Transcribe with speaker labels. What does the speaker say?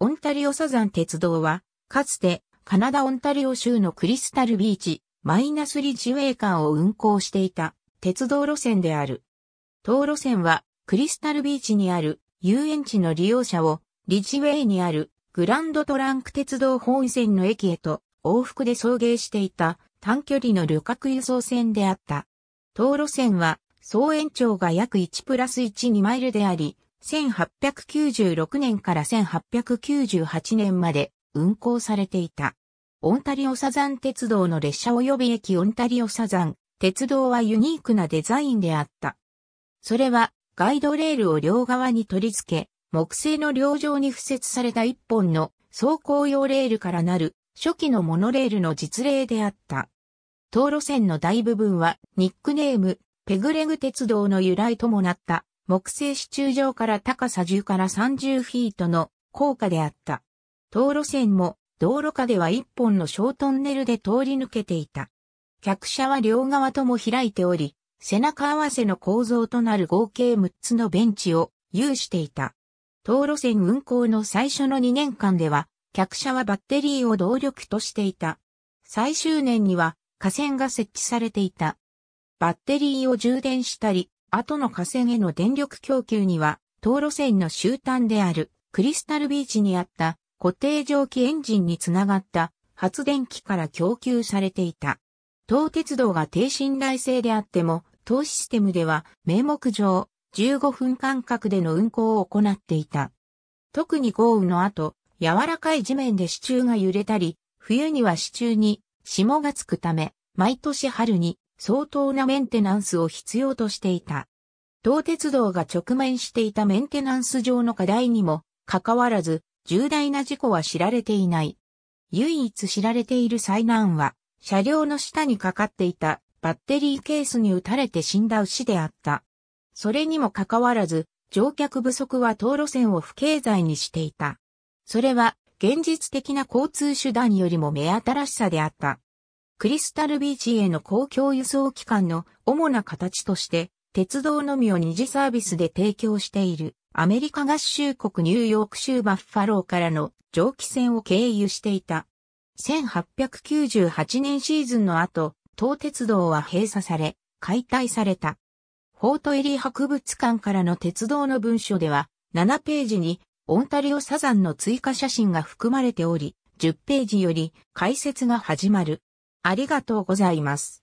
Speaker 1: オンタリオサザン鉄道は、かつてカナダオンタリオ州のクリスタルビーチ、マイナスリッジウェイ間を運行していた鉄道路線である。当路線はクリスタルビーチにある遊園地の利用者をリッジウェイにあるグランドトランク鉄道本線の駅へと往復で送迎していた短距離の旅客輸送線であった。当路線は総延長が約1プラス1 2マイルであり、1896年から1898年まで運行されていた。オンタリオサザン鉄道の列車及び駅オンタリオサザン、鉄道はユニークなデザインであった。それはガイドレールを両側に取り付け、木製の両上に付設された一本の走行用レールからなる初期のモノレールの実例であった。当路線の大部分はニックネームペグレグ鉄道の由来ともなった木製支柱場から高さ10から30フィートの高架であった。道路線も道路下では一本の小トンネルで通り抜けていた。客車は両側とも開いており、背中合わせの構造となる合計6つのベンチを有していた。道路線運行の最初の2年間では、客車はバッテリーを動力としていた。最終年には、架線が設置されていた。バッテリーを充電したり、後の河川への電力供給には、東路線の終端であるクリスタルビーチにあった固定蒸気エンジンにつながった発電機から供給されていた。東鉄道が低信頼性であっても、東システムでは名目上15分間隔での運行を行っていた。特に豪雨の後、柔らかい地面で支柱が揺れたり、冬には支柱に霜がつくため、毎年春に相当なメンテナンスを必要としていた。東鉄道が直面していたメンテナンス上の課題にも、かかわらず、重大な事故は知られていない。唯一知られている災難は、車両の下にかかっていたバッテリーケースに打たれて死んだ牛であった。それにもかかわらず、乗客不足は道路線を不経済にしていた。それは、現実的な交通手段よりも目新しさであった。クリスタルビーチへの公共輸送機関の主な形として、鉄道のみを二次サービスで提供しているアメリカ合衆国ニューヨーク州バッファローからの蒸気船を経由していた。1898年シーズンの後、東鉄道は閉鎖され、解体された。フォートエリー博物館からの鉄道の文書では、7ページにオンタリオサザンの追加写真が含まれており、10ページより解説が始まる。ありがとうございます。